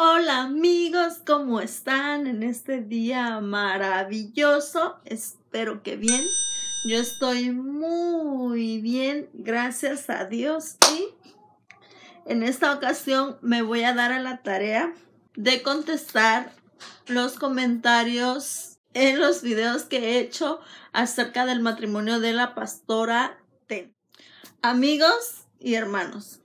Hola amigos, ¿cómo están en este día maravilloso? Espero que bien. Yo estoy muy bien, gracias a Dios. Y en esta ocasión me voy a dar a la tarea de contestar los comentarios en los videos que he hecho acerca del matrimonio de la pastora T. Amigos y hermanos,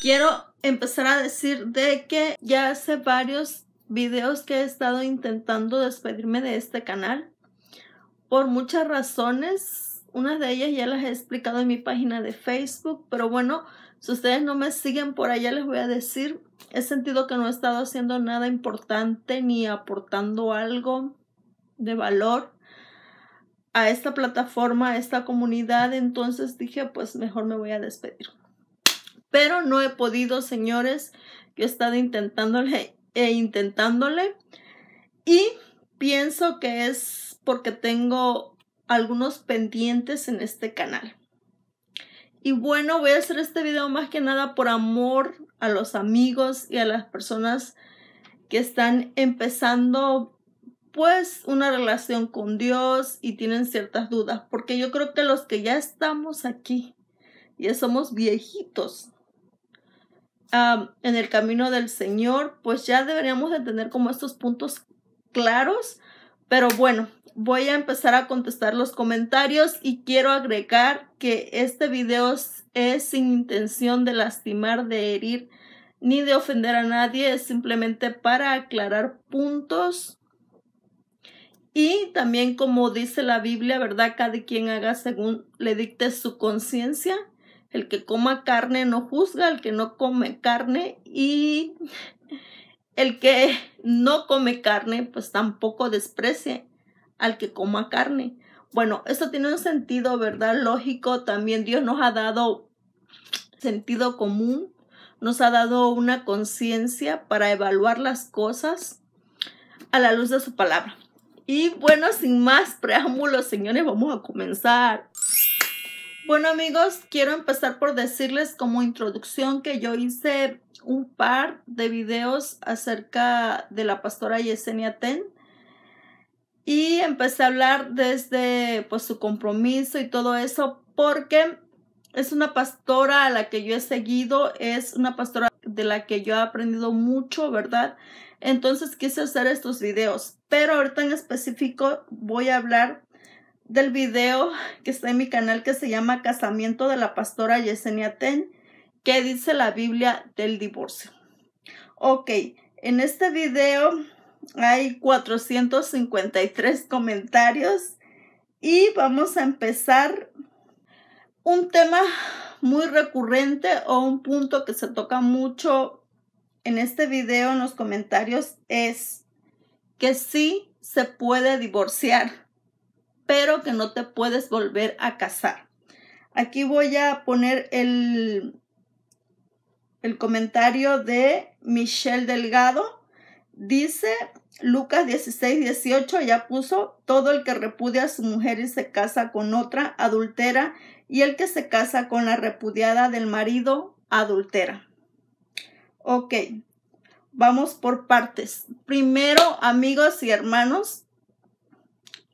quiero empezar a decir de que ya hace varios videos que he estado intentando despedirme de este canal por muchas razones. Una de ellas ya las he explicado en mi página de Facebook, pero bueno, si ustedes no me siguen por allá les voy a decir, he sentido que no he estado haciendo nada importante ni aportando algo de valor a esta plataforma, a esta comunidad, entonces dije, pues mejor me voy a despedir pero no he podido, señores, que he estado intentándole e intentándole. Y pienso que es porque tengo algunos pendientes en este canal. Y bueno, voy a hacer este video más que nada por amor a los amigos y a las personas que están empezando pues una relación con Dios y tienen ciertas dudas, porque yo creo que los que ya estamos aquí, ya somos viejitos, en el camino del Señor, pues ya deberíamos de tener como estos puntos claros. Pero bueno, voy a empezar a contestar los comentarios y quiero agregar que este video es sin intención de lastimar, de herir ni de ofender a nadie, es simplemente para aclarar puntos. Y también como dice la Biblia, ¿verdad? Cada quien haga según le dicte su conciencia. El que coma carne no juzga, el que no come carne y el que no come carne, pues tampoco desprecie al que coma carne. Bueno, esto tiene un sentido, ¿verdad? Lógico, también Dios nos ha dado sentido común, nos ha dado una conciencia para evaluar las cosas a la luz de su palabra. Y bueno, sin más preámbulos, señores, vamos a comenzar. Bueno amigos, quiero empezar por decirles como introducción que yo hice un par de videos acerca de la pastora Yesenia Ten y empecé a hablar desde pues su compromiso y todo eso porque es una pastora a la que yo he seguido, es una pastora de la que yo he aprendido mucho, ¿verdad? Entonces quise hacer estos videos, pero ahorita en específico voy a hablar del video que está en mi canal que se llama Casamiento de la Pastora Yesenia Ten, que dice la Biblia del divorcio. Ok, en este video hay 453 comentarios y vamos a empezar un tema muy recurrente o un punto que se toca mucho en este video en los comentarios es que sí se puede divorciar pero que no te puedes volver a casar. Aquí voy a poner el, el comentario de Michelle Delgado. Dice Lucas 16, 18, ya puso, todo el que repudia a su mujer y se casa con otra, adultera, y el que se casa con la repudiada del marido, adultera. Ok, vamos por partes. Primero, amigos y hermanos,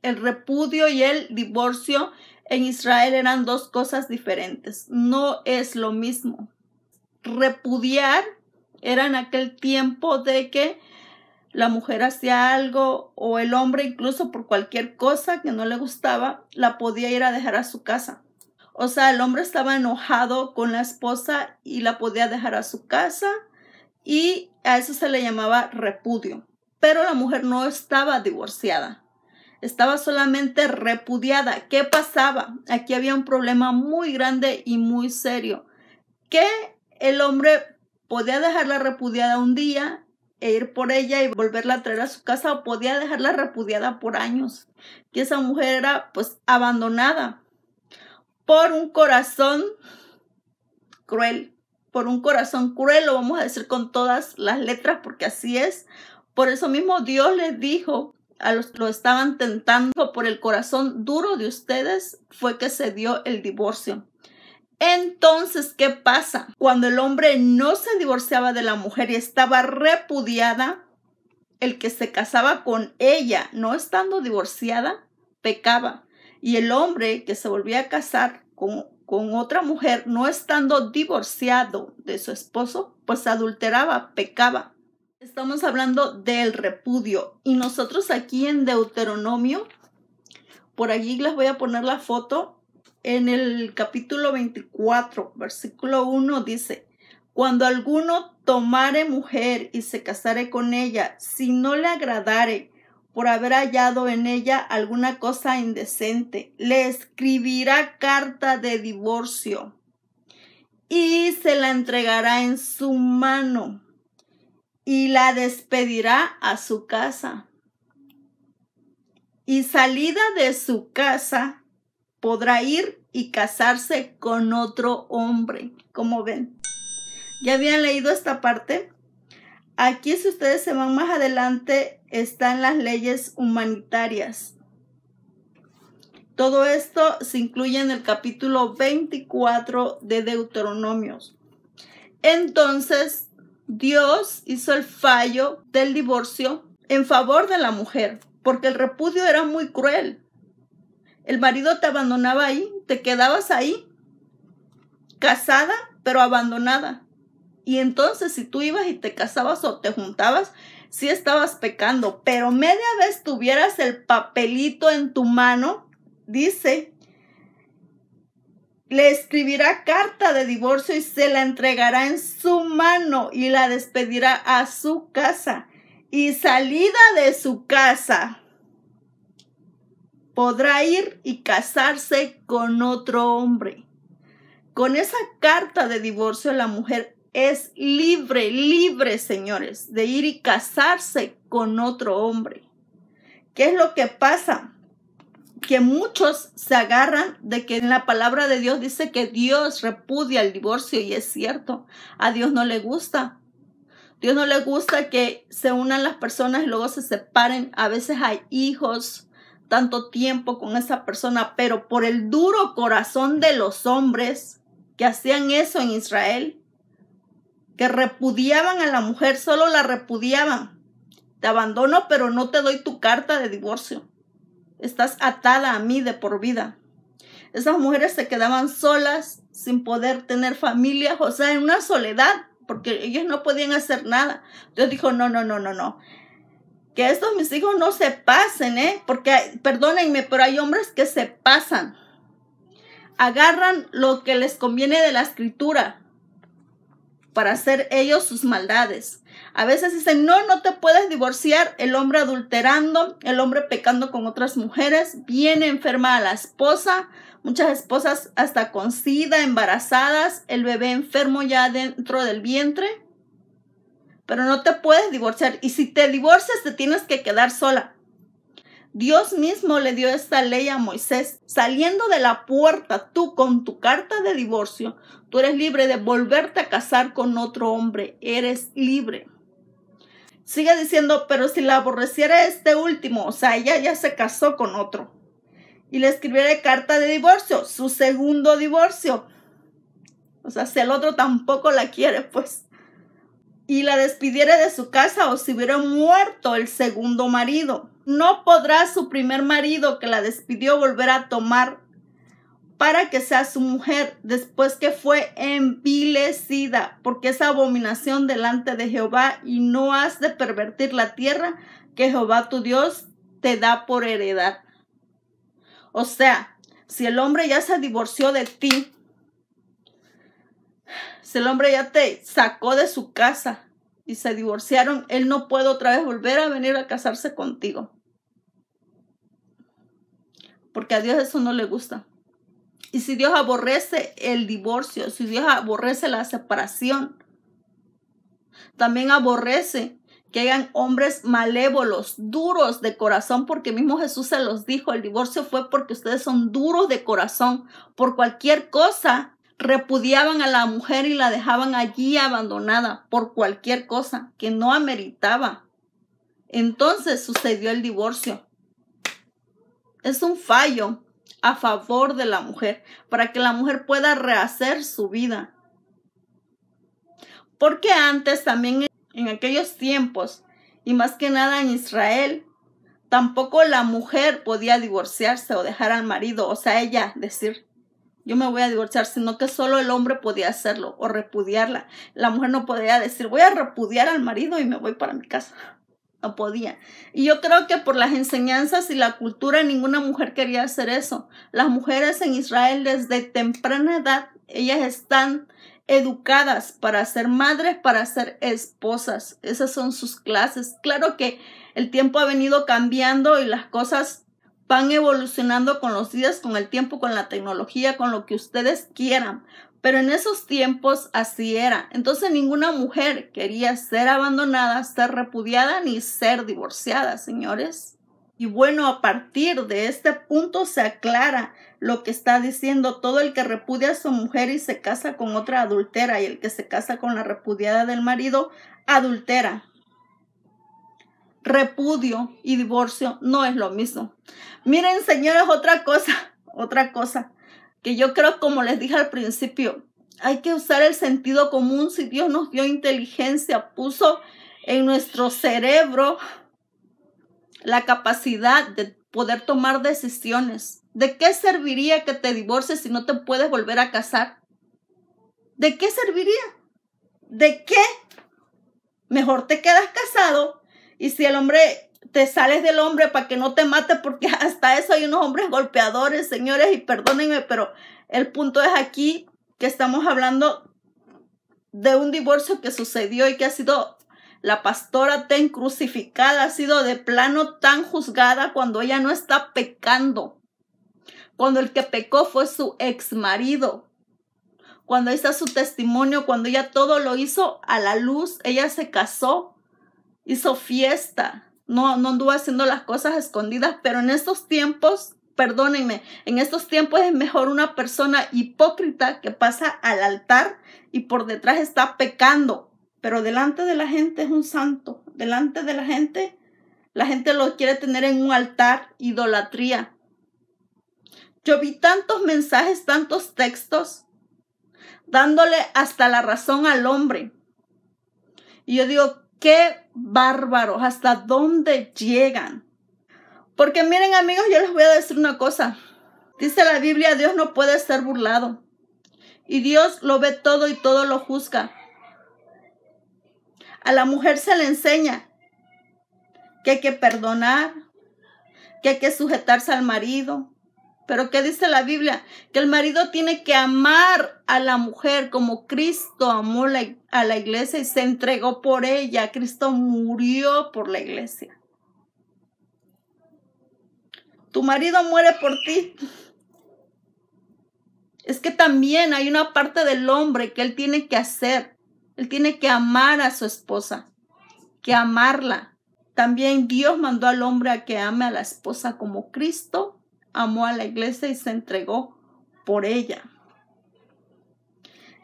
el repudio y el divorcio en Israel eran dos cosas diferentes. No es lo mismo. Repudiar era en aquel tiempo de que la mujer hacía algo o el hombre incluso por cualquier cosa que no le gustaba, la podía ir a dejar a su casa. O sea, el hombre estaba enojado con la esposa y la podía dejar a su casa y a eso se le llamaba repudio. Pero la mujer no estaba divorciada estaba solamente repudiada. ¿Qué pasaba? Aquí había un problema muy grande y muy serio. Que el hombre podía dejarla repudiada un día e ir por ella y volverla a traer a su casa o podía dejarla repudiada por años. Que esa mujer era pues abandonada por un corazón cruel, por un corazón cruel, lo vamos a decir con todas las letras porque así es. Por eso mismo Dios les dijo a los, lo estaban tentando por el corazón duro de ustedes fue que se dio el divorcio. Entonces, ¿qué pasa? Cuando el hombre no se divorciaba de la mujer y estaba repudiada, el que se casaba con ella no estando divorciada pecaba. Y el hombre que se volvía a casar con otra mujer no estando divorciado de su esposo, pues adulteraba, pecaba estamos hablando del repudio. Y nosotros aquí en Deuteronomio, por allí les voy a poner la foto, en el capítulo 24, versículo 1 dice, cuando alguno tomare mujer y se casare con ella, si no le agradare por haber hallado en ella alguna cosa indecente, le escribirá carta de divorcio y se la entregará en su mano y la despedirá a su casa. Y salida de su casa podrá ir y casarse con otro hombre. Como ven, ya habían leído esta parte. Aquí, si ustedes se van más adelante, están las leyes humanitarias. Todo esto se incluye en el capítulo 24 de Deuteronomios. Entonces, Dios hizo el fallo del divorcio en favor de la mujer, porque el repudio era muy cruel. El marido te abandonaba ahí, te quedabas ahí, casada, pero abandonada. Y entonces si tú ibas y te casabas o te juntabas, sí estabas pecando, pero media vez tuvieras el papelito en tu mano, dice le escribirá carta de divorcio y se la entregará en su mano y la despedirá a su casa y salida de su casa. Podrá ir y casarse con otro hombre. Con esa carta de divorcio la mujer es libre, libre, señores, de ir y casarse con otro hombre. ¿Qué es lo que pasa? que muchos se agarran de que en la palabra de Dios dice que Dios repudia el divorcio y es cierto, a Dios no le gusta. Dios no le gusta que se unan las personas y luego se separen. A veces hay hijos tanto tiempo con esa persona, pero por el duro corazón de los hombres que hacían eso en Israel, que repudiaban a la mujer, solo la repudiaban. Te abandono, pero no te doy tu carta de divorcio. Estás atada a mí de por vida. Esas mujeres se quedaban solas, sin poder tener familia, o sea, en una soledad, porque ellos no podían hacer nada. Dios dijo, no, no, no, no, no. Que estos mis hijos no se pasen, ¿eh? Porque, perdónenme, pero hay hombres que se pasan. Agarran lo que les conviene de la escritura, para hacer ellos sus maldades. A veces dicen, no, no te puedes divorciar, el hombre adulterando, el hombre pecando con otras mujeres, viene enferma a la esposa, muchas esposas hasta con sida, embarazadas, el bebé enfermo ya dentro del vientre, pero no te puedes divorciar y si te divorcias te tienes que quedar sola. Dios mismo le dio esta ley a Moisés. Saliendo de la puerta, tú con tu carta de divorcio, Tú eres libre de volverte a casar con otro hombre. Eres libre. Sigue diciendo, pero si la aborreciera este último, o sea, ella ya se casó con otro. Y le escribiera carta de divorcio, su segundo divorcio. O sea, si el otro tampoco la quiere, pues. Y la despidiera de su casa o si hubiera muerto el segundo marido. No podrá su primer marido que la despidió volver a tomar para que sea su mujer después que fue envilecida, porque es abominación delante de Jehová y no has de pervertir la tierra que Jehová tu Dios te da por heredad. O sea, si el hombre ya se divorció de ti, si el hombre ya te sacó de su casa y se divorciaron, él no puede otra vez volver a venir a casarse contigo. Porque a Dios eso no le gusta. Y si Dios aborrece el divorcio, si Dios aborrece la separación, también aborrece que hayan hombres malévolos, duros de corazón, porque mismo Jesús se los dijo, el divorcio fue porque ustedes son duros de corazón, por cualquier cosa repudiaban a la mujer y la dejaban allí abandonada, por cualquier cosa que no ameritaba. Entonces sucedió el divorcio. Es un fallo a favor de la mujer, para que la mujer pueda rehacer su vida. Porque antes también en aquellos tiempos, y más que nada en Israel, tampoco la mujer podía divorciarse o dejar al marido, o sea, ella decir, yo me voy a divorciar, sino que solo el hombre podía hacerlo o repudiarla. La mujer no podía decir, voy a repudiar al marido y me voy para mi casa podía. Y yo creo que por las enseñanzas y la cultura ninguna mujer quería hacer eso. Las mujeres en Israel desde temprana edad, ellas están educadas para ser madres, para ser esposas. Esas son sus clases. Claro que el tiempo ha venido cambiando y las cosas van evolucionando con los días, con el tiempo, con la tecnología, con lo que ustedes quieran. Pero en esos tiempos así era. Entonces ninguna mujer quería ser abandonada, ser repudiada ni ser divorciada, señores. Y bueno, a partir de este punto se aclara lo que está diciendo todo el que repudia a su mujer y se casa con otra adultera y el que se casa con la repudiada del marido, adultera. Repudio y divorcio no es lo mismo. Miren, señores, otra cosa, otra cosa que yo creo, como les dije al principio, hay que usar el sentido común. Si Dios nos dio inteligencia, puso en nuestro cerebro la capacidad de poder tomar decisiones. ¿De qué serviría que te divorcies si no te puedes volver a casar? ¿De qué serviría? ¿De qué? Mejor te quedas casado y si el hombre te sales del hombre para que no te mate, porque hasta eso hay unos hombres golpeadores, señores, y perdónenme, pero el punto es aquí que estamos hablando de un divorcio que sucedió y que ha sido la pastora ten crucificada, ha sido de plano tan juzgada cuando ella no está pecando, cuando el que pecó fue su ex marido, cuando está su testimonio, cuando ella todo lo hizo a la luz, ella se casó, hizo fiesta, no, no haciendo las cosas escondidas, pero en estos tiempos, perdónenme, en estos tiempos es mejor una persona hipócrita que pasa al altar y por detrás está pecando, pero delante de la gente es un santo, delante de la gente, la gente lo quiere tener en un altar, idolatría. Yo vi tantos mensajes, tantos textos, dándole hasta la razón al hombre. Y yo digo, Qué bárbaros, hasta dónde llegan. Porque miren amigos, yo les voy a decir una cosa. Dice la Biblia, Dios no puede ser burlado. Y Dios lo ve todo y todo lo juzga. A la mujer se le enseña que hay que perdonar, que hay que sujetarse al marido, pero ¿qué dice la Biblia? Que el marido tiene que amar a la mujer como Cristo amó a la iglesia y se entregó por ella. Cristo murió por la iglesia. Tu marido muere por ti. Es que también hay una parte del hombre que él tiene que hacer. Él tiene que amar a su esposa, que amarla. También Dios mandó al hombre a que ame a la esposa como Cristo amó a la iglesia y se entregó por ella.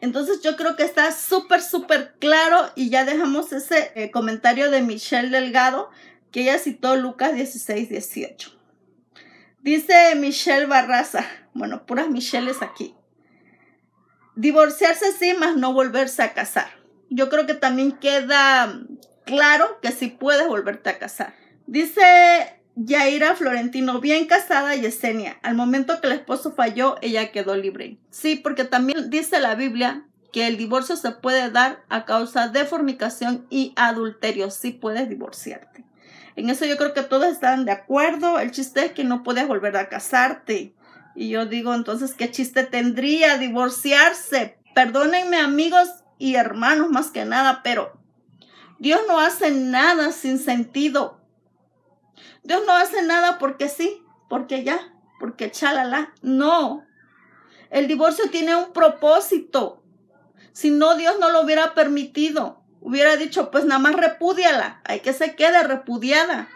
Entonces yo creo que está súper, súper claro y ya dejamos ese eh, comentario de Michelle Delgado que ella citó Lucas 16, 18. Dice Michelle Barraza, bueno, puras es aquí. Divorciarse sí, más no volverse a casar. Yo creo que también queda mm, claro que sí puedes volverte a casar. Dice Yaira Florentino, bien casada Yesenia. Al momento que el esposo falló, ella quedó libre. Sí, porque también dice la Biblia que el divorcio se puede dar a causa de fornicación y adulterio. Sí puedes divorciarte. En eso yo creo que todos están de acuerdo. El chiste es que no puedes volver a casarte. Y yo digo entonces, ¿qué chiste tendría divorciarse? Perdónenme amigos y hermanos más que nada, pero Dios no hace nada sin sentido Dios no hace nada porque sí, porque ya, porque chalala. No. El divorcio tiene un propósito. Si no, Dios no lo hubiera permitido. Hubiera dicho, pues nada más repúdiala. Hay que se quede repudiada.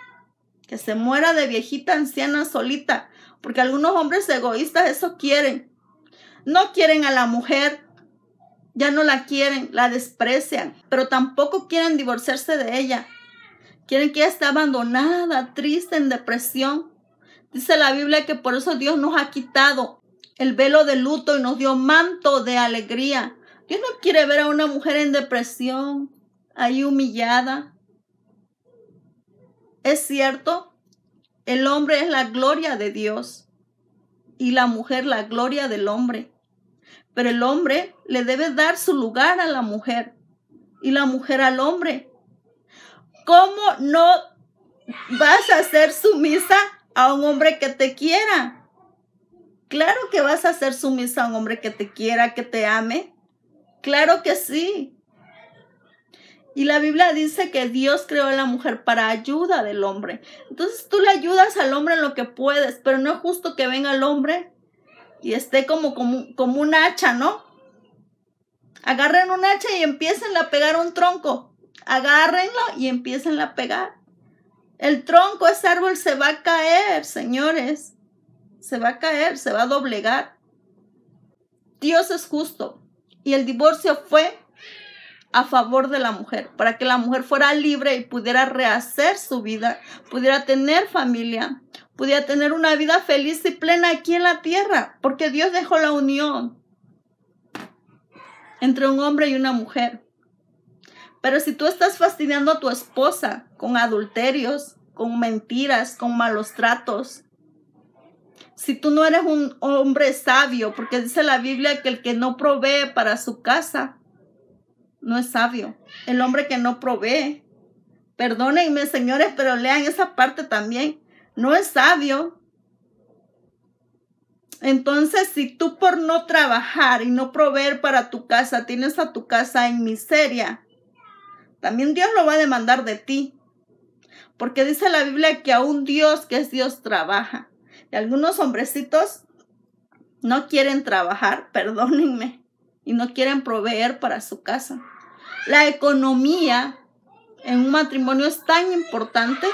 Que se muera de viejita anciana solita. Porque algunos hombres egoístas eso quieren. No quieren a la mujer. Ya no la quieren, la desprecian. Pero tampoco quieren divorciarse de ella Quieren que ella esté abandonada, triste, en depresión. Dice la Biblia que por eso Dios nos ha quitado el velo de luto y nos dio manto de alegría. Dios no quiere ver a una mujer en depresión, ahí humillada. Es cierto, el hombre es la gloria de Dios y la mujer la gloria del hombre. Pero el hombre le debe dar su lugar a la mujer y la mujer al hombre. ¿cómo no vas a ser sumisa a un hombre que te quiera? Claro que vas a ser sumisa a un hombre que te quiera, que te ame. Claro que sí. Y la Biblia dice que Dios creó a la mujer para ayuda del hombre. Entonces tú le ayudas al hombre en lo que puedes, pero no es justo que venga el hombre y esté como, como, un hacha, ¿no? Agarren un hacha y empiecen a pegar un tronco agárrenlo y empiecen a pegar. El tronco, ese árbol se va a caer, señores. Se va a caer, se va a doblegar. Dios es justo y el divorcio fue a favor de la mujer, para que la mujer fuera libre y pudiera rehacer su vida, pudiera tener familia, pudiera tener una vida feliz y plena aquí en la tierra, porque Dios dejó la unión entre un hombre y una mujer. Pero si tú estás fastidiando a tu esposa con adulterios, con mentiras, con malos tratos, si tú no eres un hombre sabio, porque dice la Biblia que el que no provee para su casa no es sabio. El hombre que no provee. Perdónenme, señores, pero lean esa parte también. No es sabio. Entonces, si tú por no trabajar y no proveer para tu casa, tienes a tu casa en miseria, también Dios lo va a demandar de ti. Porque dice la Biblia que a un Dios, que es Dios, trabaja. Y algunos hombrecitos no quieren trabajar, perdónenme, y no quieren proveer para su casa. La economía en un matrimonio es tan importante.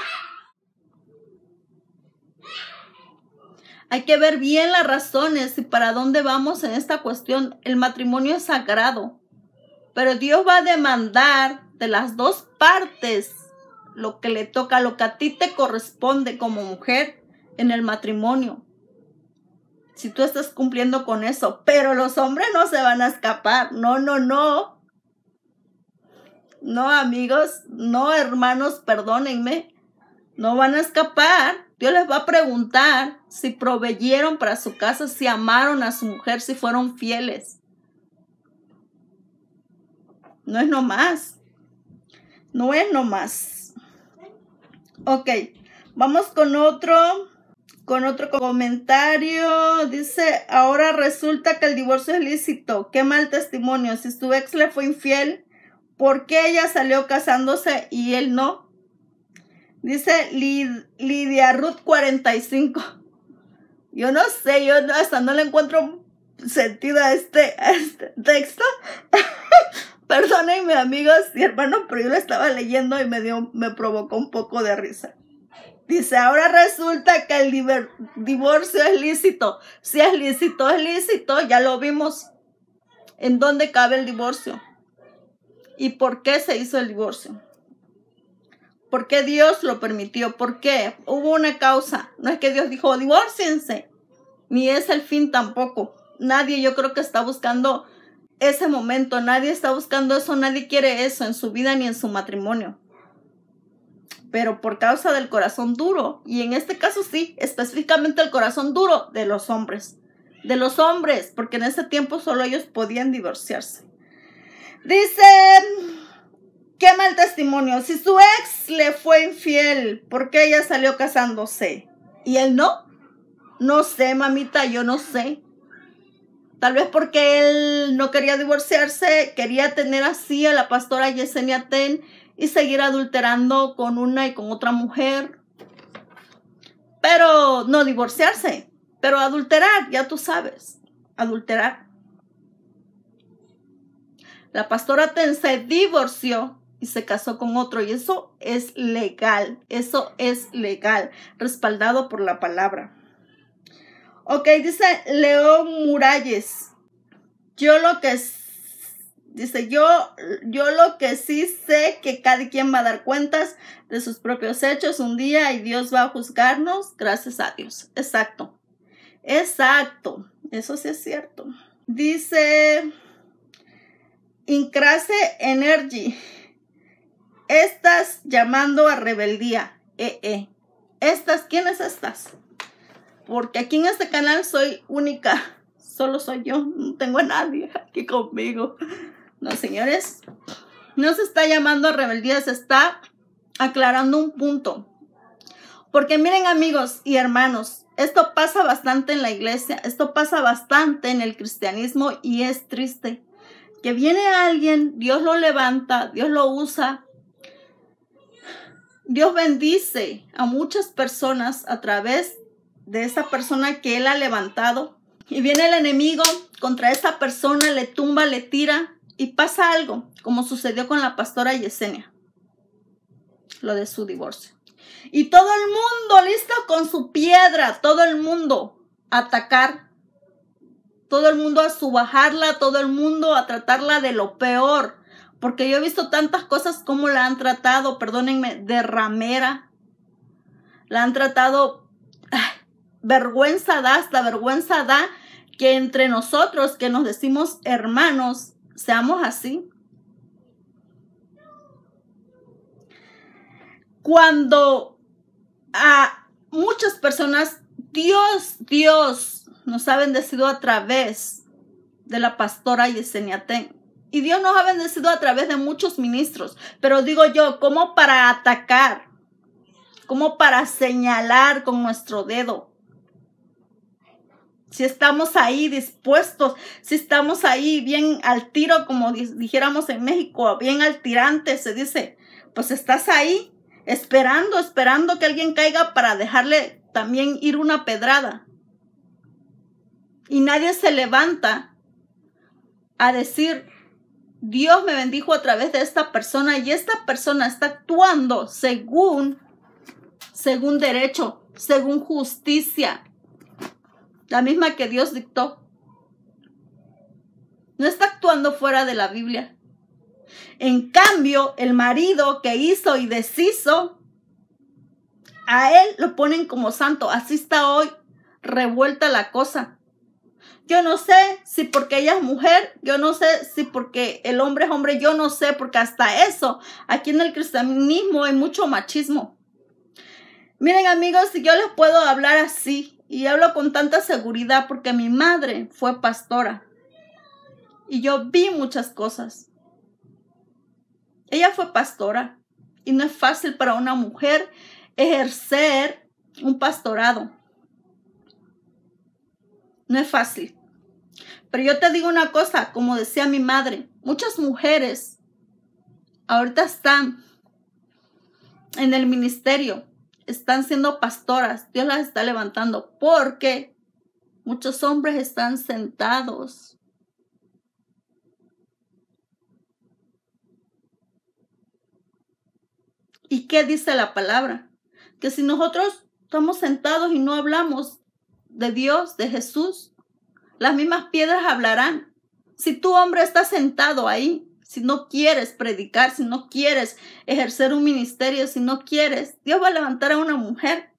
Hay que ver bien las razones y para dónde vamos en esta cuestión. El matrimonio es sagrado, pero Dios va a demandar las dos partes lo que le toca, lo que a ti te corresponde como mujer en el matrimonio. Si tú estás cumpliendo con eso, pero los hombres no se van a escapar. No, no, no. No, amigos, no, hermanos, perdónenme. No van a escapar. Dios les va a preguntar si proveyeron para su casa, si amaron a su mujer, si fueron fieles. No es nomás no es nomás. Ok, vamos con otro, con otro comentario. Dice, ahora resulta que el divorcio es lícito. Qué mal testimonio. Si su ex le fue infiel, ¿por qué ella salió casándose y él no? Dice Lidia Ruth 45. Yo no sé, yo hasta no le encuentro sentido a este, a este texto. Perdónenme amigos y hermanos, pero yo lo estaba leyendo y me, dio, me provocó un poco de risa. Dice, ahora resulta que el divorcio es lícito. Si es lícito, es lícito, ya lo vimos. ¿En dónde cabe el divorcio? ¿Y por qué se hizo el divorcio? ¿Por qué Dios lo permitió? ¿Por qué? Hubo una causa. No es que Dios dijo, divorciense. Ni es el fin tampoco. Nadie yo creo que está buscando ese momento. Nadie está buscando eso, nadie quiere eso en su vida ni en su matrimonio. Pero por causa del corazón duro, y en este caso sí, específicamente el corazón duro de los hombres. De los hombres, porque en ese tiempo solo ellos podían divorciarse. Dice, qué mal testimonio. Si su ex le fue infiel, ¿por qué ella salió casándose? ¿Y él no? No sé, mamita, yo no sé. Tal vez porque él no quería divorciarse, quería tener así a la pastora Yesenia Ten y seguir adulterando con una y con otra mujer. Pero no divorciarse, pero adulterar, ya tú sabes, adulterar. La pastora Ten se divorció y se casó con otro y eso es legal, eso es legal, respaldado por la palabra. Ok, dice León Muralles. Yo lo que dice, yo, yo lo que sí sé que cada quien va a dar cuentas de sus propios hechos un día y Dios va a juzgarnos, gracias a Dios. Exacto. Exacto. Eso sí es cierto. Dice Incrase Energy. Estás llamando a rebeldía. Eh, eh. Estas, ¿quiénes estas? porque aquí en este canal soy única, solo soy yo, no tengo a nadie aquí conmigo. No, señores, no se está llamando rebeldía, se está aclarando un punto. Porque miren amigos y hermanos, esto pasa bastante en la iglesia, esto pasa bastante en el cristianismo y es triste. Que viene alguien, Dios lo levanta, Dios lo usa, Dios bendice a muchas personas a través de esa persona que él ha levantado. Y viene el enemigo contra esa persona, le tumba, le tira y pasa algo, como sucedió con la pastora Yesenia, lo de su divorcio. Y todo el mundo listo con su piedra, todo el mundo a atacar, todo el mundo a subajarla, todo el mundo a tratarla de lo peor. Porque yo he visto tantas cosas como la han tratado, perdónenme, de ramera. La han tratado vergüenza da, hasta vergüenza da que entre nosotros que nos decimos hermanos seamos así. Cuando a muchas personas Dios, Dios nos ha bendecido a través de la pastora Yesenia Ten. Y Dios nos ha bendecido a través de muchos ministros. Pero digo yo, ¿cómo para atacar, ¿Cómo para señalar con nuestro dedo si estamos ahí dispuestos, si estamos ahí bien al tiro, como dijéramos en México, bien al tirante, se dice, pues estás ahí esperando, esperando que alguien caiga para dejarle también ir una pedrada. Y nadie se levanta a decir, Dios me bendijo a través de esta persona y esta persona está actuando según, según derecho, según justicia, la misma que Dios dictó. No está actuando fuera de la Biblia. En cambio, el marido que hizo y deshizo, a él lo ponen como santo. Así está hoy revuelta la cosa. Yo no sé si porque ella es mujer, yo no sé si porque el hombre es hombre, yo no sé, porque hasta eso, aquí en el cristianismo hay mucho machismo. Miren amigos, si yo les puedo hablar así, y hablo con tanta seguridad porque mi madre fue pastora. Y yo vi muchas cosas. Ella fue pastora. Y no es fácil para una mujer ejercer un pastorado. No es fácil. Pero yo te digo una cosa, como decía mi madre, muchas mujeres ahorita están en el ministerio, están siendo pastoras, Dios las está levantando porque muchos hombres están sentados. ¿Y qué dice la palabra? Que si nosotros estamos sentados y no hablamos de Dios, de Jesús, las mismas piedras hablarán. Si tu hombre está sentado ahí, si no quieres predicar, si no quieres ejercer un ministerio, si no quieres, Dios va a levantar a una mujer.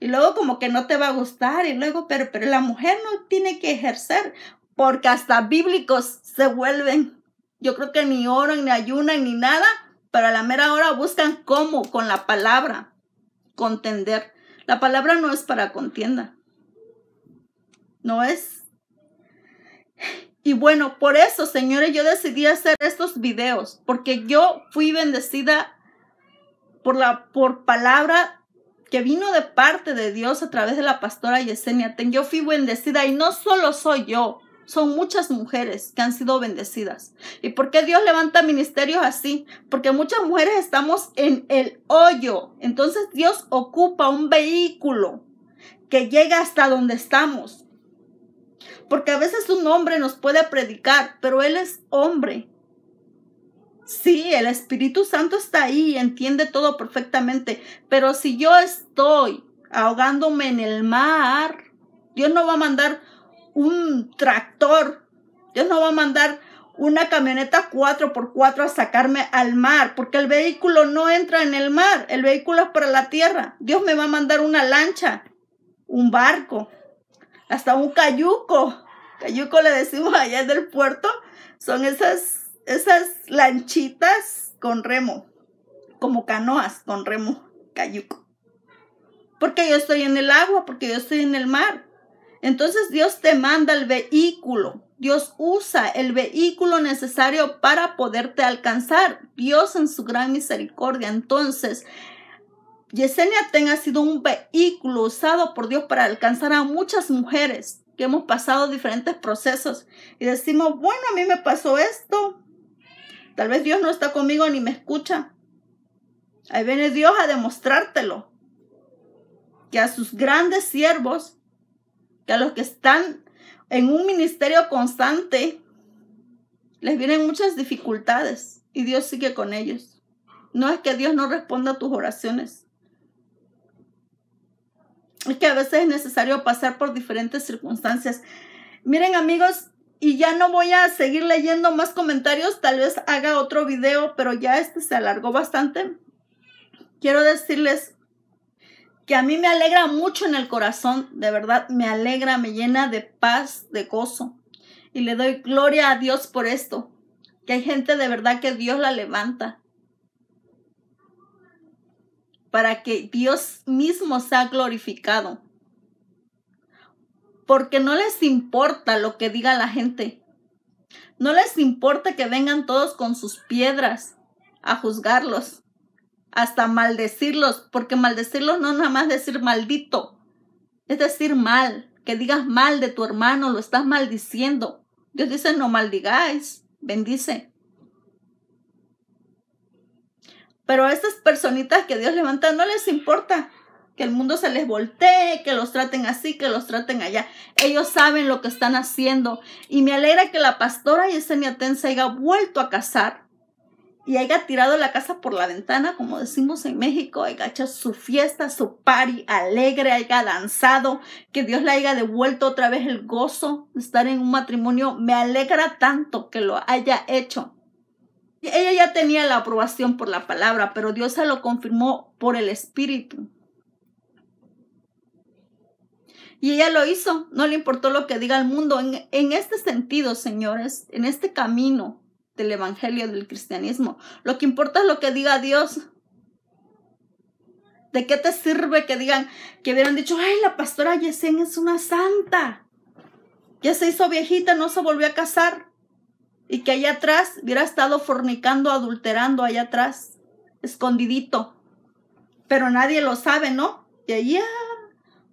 Y luego como que no te va a gustar y luego, pero, pero la mujer no tiene que ejercer porque hasta bíblicos se vuelven. Yo creo que ni oran, ni ayunan, ni nada, para la mera hora buscan cómo, con la palabra, contender. La palabra no es para contienda. No es y bueno, por eso, señores, yo decidí hacer estos videos, porque yo fui bendecida por la por palabra que vino de parte de Dios a través de la pastora Yesenia Yo fui bendecida y no solo soy yo, son muchas mujeres que han sido bendecidas. ¿Y por qué Dios levanta ministerios así? Porque muchas mujeres estamos en el hoyo. Entonces Dios ocupa un vehículo que llega hasta donde estamos. Porque a veces un hombre nos puede predicar, pero él es hombre. Sí, el Espíritu Santo está ahí, entiende todo perfectamente, pero si yo estoy ahogándome en el mar, Dios no va a mandar un tractor, Dios no va a mandar una camioneta 4x4 a sacarme al mar, porque el vehículo no entra en el mar, el vehículo es para la tierra. Dios me va a mandar una lancha, un barco, hasta un cayuco cayuco le decimos allá en el puerto, son esas, esas lanchitas con remo, como canoas con remo, cayuco. Porque yo estoy en el agua, porque yo estoy en el mar. Entonces Dios te manda el vehículo, Dios usa el vehículo necesario para poderte alcanzar. Dios en su gran misericordia. Entonces, Yesenia tenga sido un vehículo usado por Dios para alcanzar a muchas mujeres que hemos pasado diferentes procesos y decimos, bueno, a mí me pasó esto, tal vez Dios no está conmigo ni me escucha. Ahí viene Dios a demostrártelo, que a sus grandes siervos, que a los que están en un ministerio constante, les vienen muchas dificultades y Dios sigue con ellos. No es que Dios no responda a tus oraciones, es que a veces es necesario pasar por diferentes circunstancias. Miren amigos, y ya no voy a seguir leyendo más comentarios, tal vez haga otro video, pero ya este se alargó bastante. Quiero decirles que a mí me alegra mucho en el corazón, de verdad, me alegra, me llena de paz, de gozo. Y le doy gloria a Dios por esto, que hay gente de verdad que Dios la levanta, para que Dios mismo sea glorificado. Porque no les importa lo que diga la gente. No les importa que vengan todos con sus piedras a juzgarlos, hasta maldecirlos, porque maldecirlos no es nada más decir maldito, es decir mal, que digas mal de tu hermano, lo estás maldiciendo. Dios dice, no maldigáis, bendice. Pero a estas personitas que Dios levanta no les importa que el mundo se les voltee, que los traten así, que los traten allá. Ellos saben lo que están haciendo. Y me alegra que la pastora Yesenia Ten se haya vuelto a casar y haya tirado la casa por la ventana, como decimos en México, haya hecho su fiesta, su party alegre, haya danzado, que Dios le haya devuelto otra vez el gozo de estar en un matrimonio. Me alegra tanto que lo haya hecho. Ella ya tenía la aprobación por la palabra, pero Dios se lo confirmó por el Espíritu. Y ella lo hizo, no le importó lo que diga el mundo. En, este sentido, señores, en este camino del Evangelio, del cristianismo, lo que importa es lo que diga Dios, ¿De qué te sirve que digan, que hubieran dicho, ay, la pastora Yesen es una santa? Ya se hizo viejita, no se volvió a casar y que allá atrás hubiera estado fornicando, adulterando allá atrás, escondidito. Pero nadie lo sabe, ¿no? Y allá,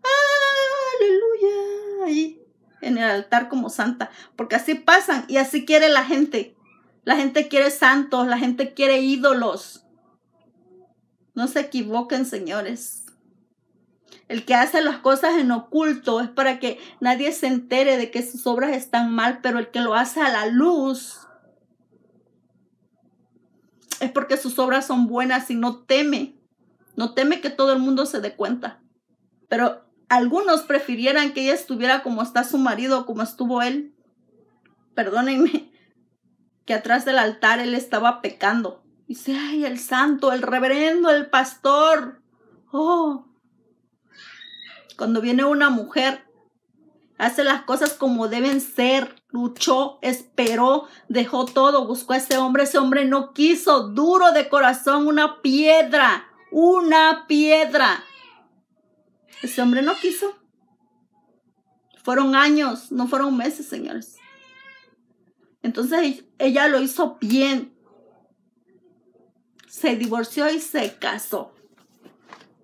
ah, aleluya, ahí en el altar como santa, porque así pasan y así quiere la gente. La gente quiere santos, la gente quiere ídolos. No se equivoquen, señores. El que hace las cosas en oculto es para que nadie se entere de que sus obras están mal, pero el que lo hace a la luz es porque sus obras son buenas y no teme. No teme que todo el mundo se dé cuenta. Pero algunos prefirieran que ella estuviera como está su marido, como estuvo él. Perdónenme, que atrás del altar él estaba pecando. Dice, ay, el santo, el reverendo, el pastor. Oh, cuando viene una mujer, hace las cosas como deben ser, luchó, esperó, dejó todo, buscó a ese hombre, ese hombre no quiso, duro de corazón, una piedra, una piedra. Ese hombre no quiso. Fueron años, no fueron meses, señores. Entonces ella lo hizo bien. Se divorció y se casó.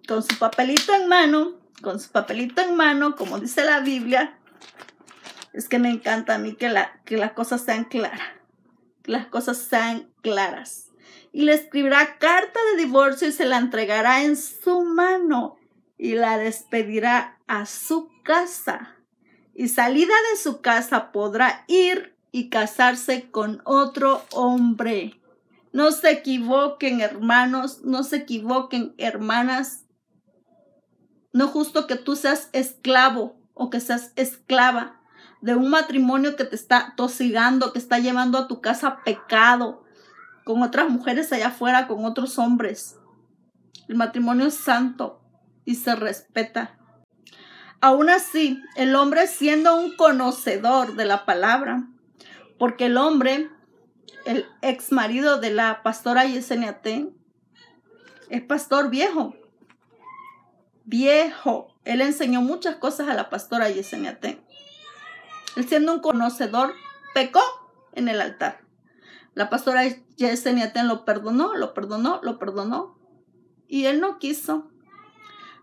Con su papelito en mano, con su papelito en mano, como dice la Biblia, es que me encanta a mí que, que las cosas sean claras, que las cosas sean claras. Y le escribirá carta de divorcio y se la entregará en su mano y la despedirá a su casa. Y salida de su casa podrá ir y casarse con otro hombre. No se equivoquen, hermanos, no se equivoquen, hermanas no es justo que tú seas esclavo o que seas esclava de un matrimonio que te está tosigando, que está llevando a tu casa pecado, con otras mujeres allá afuera, con otros hombres. El matrimonio es santo y se respeta. Aún así, el hombre siendo un conocedor de la palabra, porque el hombre, el ex marido de la pastora Yesenia T, es pastor viejo, viejo. Él enseñó muchas cosas a la pastora Yesenia Ten. Él siendo un conocedor, pecó en el altar. La pastora Yesenia Ten lo perdonó, lo perdonó, lo perdonó. Y él no quiso.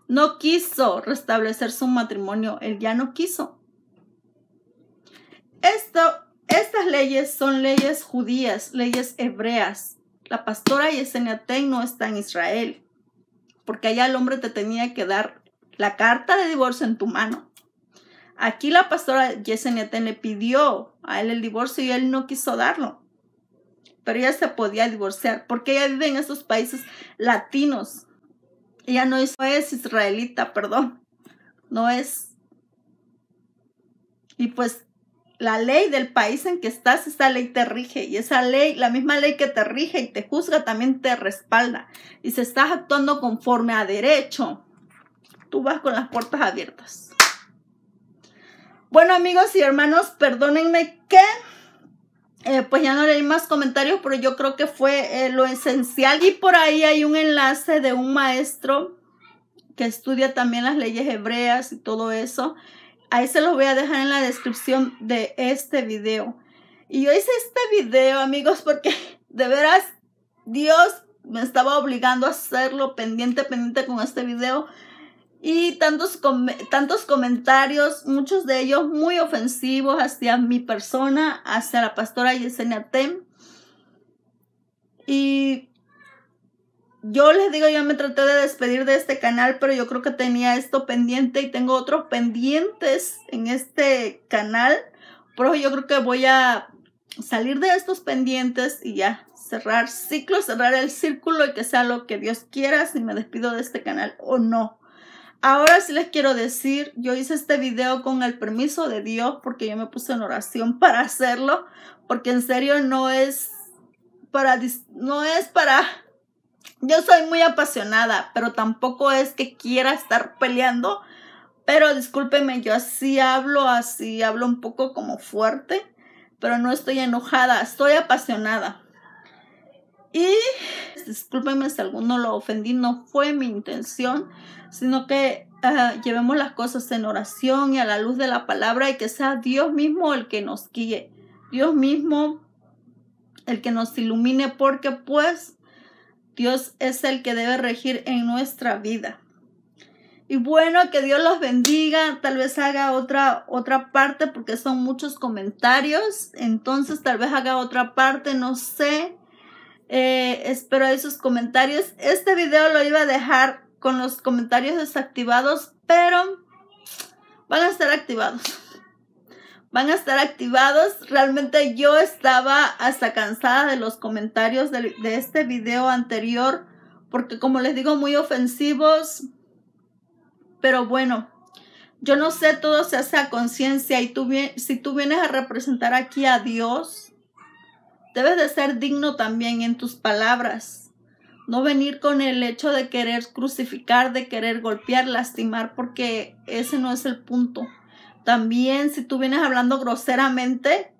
No quiso restablecer su matrimonio. Él ya no quiso. Esto, estas leyes son leyes judías, leyes hebreas. La pastora Yesenia Ten no está en Israel porque allá el hombre te tenía que dar la carta de divorcio en tu mano. Aquí la pastora Yesenia Tene le pidió a él el divorcio y él no quiso darlo. Pero ella se podía divorciar porque ella vive en esos países latinos. Ella no es israelita, perdón. No es. Y pues la ley del país en que estás, esa ley te rige y esa ley, la misma ley que te rige y te juzga también te respalda. Y si estás actuando conforme a derecho, tú vas con las puertas abiertas. Bueno amigos y hermanos, perdónenme que eh, pues ya no leí más comentarios, pero yo creo que fue eh, lo esencial. Y por ahí hay un enlace de un maestro que estudia también las leyes hebreas y todo eso. Ahí se los voy a dejar en la descripción de este video. Y yo hice este video, amigos, porque de veras Dios me estaba obligando a hacerlo pendiente, pendiente con este video. Y tantos, tantos comentarios, muchos de ellos muy ofensivos hacia mi persona, hacia la pastora Yesenia Tem. Y yo les digo, yo me traté de despedir de este canal, pero yo creo que tenía esto pendiente y tengo otros pendientes en este canal. Pero yo creo que voy a salir de estos pendientes y ya cerrar ciclos, cerrar el círculo y que sea lo que Dios quiera si me despido de este canal o no. Ahora sí les quiero decir, yo hice este video con el permiso de Dios porque yo me puse en oración para hacerlo, porque en serio no es para no es para yo soy muy apasionada, pero tampoco es que quiera estar peleando. Pero discúlpeme, yo así hablo, así hablo un poco como fuerte, pero no estoy enojada, estoy apasionada. Y discúlpeme si alguno lo ofendí, no fue mi intención, sino que ah, llevemos las cosas en oración y a la luz de la palabra y que sea Dios mismo el que nos guíe, Dios mismo el que nos ilumine, porque pues Dios es el que debe regir en nuestra vida. Y bueno, que Dios los bendiga. Tal vez haga otra, otra parte porque son muchos comentarios. Entonces tal vez haga otra parte, no sé. Eh, espero esos comentarios. Este video lo iba a dejar con los comentarios desactivados, pero van a estar activados van a estar activados. Realmente yo estaba hasta cansada de los comentarios de, este video anterior, porque como les digo, muy ofensivos. Pero bueno, yo no sé, todo se hace a conciencia y tú, si tú vienes a representar aquí a Dios, debes de ser digno también en tus palabras. No venir con el hecho de querer crucificar, de querer golpear, lastimar, porque ese no es el punto. También si tú vienes hablando groseramente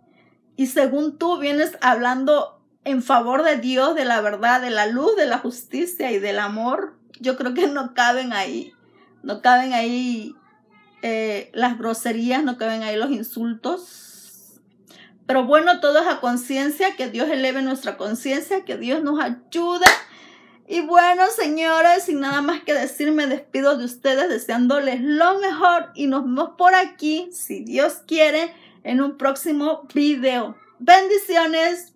y según tú vienes hablando en favor de Dios, de la verdad, de la luz, de la justicia y del amor, yo creo que no caben ahí. No caben ahí eh, las groserías, no caben ahí los insultos. Pero bueno, todo es a conciencia, que Dios eleve nuestra conciencia, que Dios nos ayude y bueno, señores, sin nada más que decir, me despido de ustedes deseándoles lo mejor y nos vemos por aquí, si Dios quiere, en un próximo video. Bendiciones.